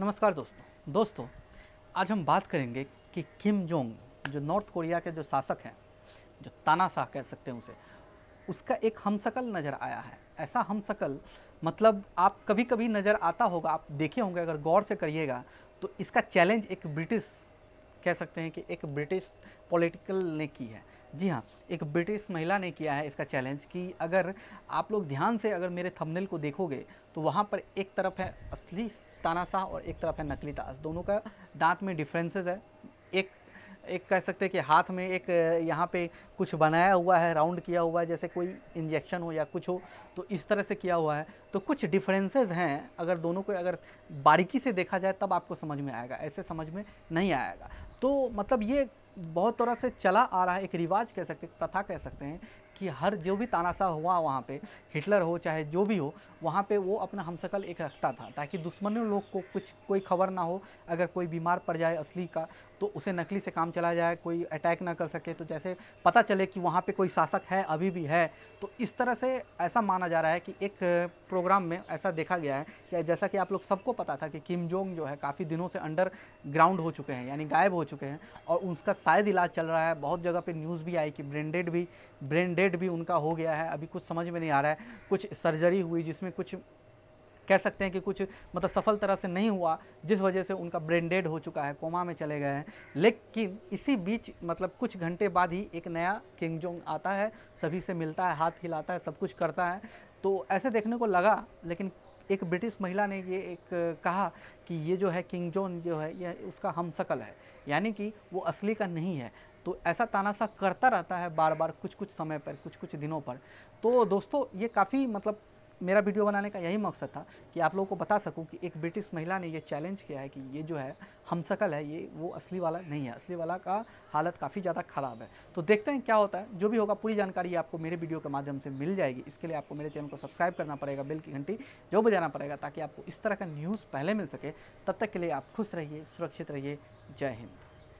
नमस्कार दोस्तों दोस्तों आज हम बात करेंगे कि किम जोंग जो नॉर्थ कोरिया के जो शासक हैं जो तानाशाह कह सकते हैं उसे उसका एक हमशकल नज़र आया है ऐसा हमशकल मतलब आप कभी कभी नज़र आता होगा आप देखे होंगे अगर गौर से करिएगा तो इसका चैलेंज एक ब्रिटिश कह सकते हैं कि एक ब्रिटिश पॉलिटिकल ने की है जी हाँ एक ब्रिटिश महिला ने किया है इसका चैलेंज कि अगर आप लोग ध्यान से अगर मेरे थंबनेल को देखोगे तो वहाँ पर एक तरफ है असली तानाशाह और एक तरफ है नकली ताश दोनों का दांत में डिफ्रेंसेज है एक एक कह सकते हैं कि हाथ में एक यहाँ पे कुछ बनाया हुआ है राउंड किया हुआ है जैसे कोई इंजेक्शन हो या कुछ हो तो इस तरह से किया हुआ है तो कुछ डिफरेंसेस हैं अगर दोनों को अगर बारीकी से देखा जाए तब आपको समझ में आएगा ऐसे समझ में नहीं आएगा तो मतलब ये बहुत तरह से चला आ रहा है एक रिवाज कह सकते प्रथा कह सकते हैं कि हर जो भी तानाशाह हुआ वहाँ पे हिटलर हो चाहे जो भी हो वहाँ पे वो अपना हमसकल एक रखता था ताकि दुश्मनों लोग को कुछ कोई खबर ना हो अगर कोई बीमार पड़ जाए असली का तो उसे नकली से काम चला जाए कोई अटैक ना कर सके तो जैसे पता चले कि वहाँ पे कोई शासक है अभी भी है तो इस तरह से ऐसा माना जा रहा है कि एक प्रोग्राम में ऐसा देखा गया है कि जैसा कि आप लोग सबको पता था कि किम जोंग जो है काफ़ी दिनों से अंडर ग्राउंड हो चुके हैं यानी गायब हो हो चुके हैं और उसका शायद इलाज चल रहा है बहुत जगह पे न्यूज़ भी आई कि ब्रेंडेड भी ब्रेंडेड भी उनका हो गया है अभी कुछ समझ में नहीं आ रहा है कुछ सर्जरी हुई जिसमें कुछ कह सकते हैं कि कुछ मतलब सफल तरह से नहीं हुआ जिस वजह से उनका ब्रेंडेड हो चुका है कोमा में चले गए हैं लेकिन इसी बीच मतलब कुछ घंटे बाद ही एक नया किंग जोंग आता है सभी से मिलता है हाथ हिलाता है सब कुछ करता है तो ऐसे देखने को लगा लेकिन एक ब्रिटिश महिला ने ये एक कहा कि ये जो है किंग जॉन जो है यह उसका हम शकल है यानी कि वो असली का नहीं है तो ऐसा तानाशा करता रहता है बार बार कुछ कुछ समय पर कुछ कुछ दिनों पर तो दोस्तों ये काफ़ी मतलब मेरा वीडियो बनाने का यही मकसद था कि आप लोगों को बता सकूं कि एक ब्रिटिश महिला ने ये चैलेंज किया है कि ये जो है हमसकल है ये वो असली वाला नहीं है असली वाला का हालत काफ़ी ज़्यादा ख़राब है तो देखते हैं क्या होता है जो भी होगा पूरी जानकारी आपको मेरे वीडियो के माध्यम से मिल जाएगी इसके लिए आपको मेरे चैनल को सब्सक्राइब करना पड़ेगा बिल की घंटी जो बजाना पड़ेगा ताकि आपको इस तरह का न्यूज़ पहले मिल सके तब तक के लिए आप खुश रहिए सुरक्षित रहिए जय हिंद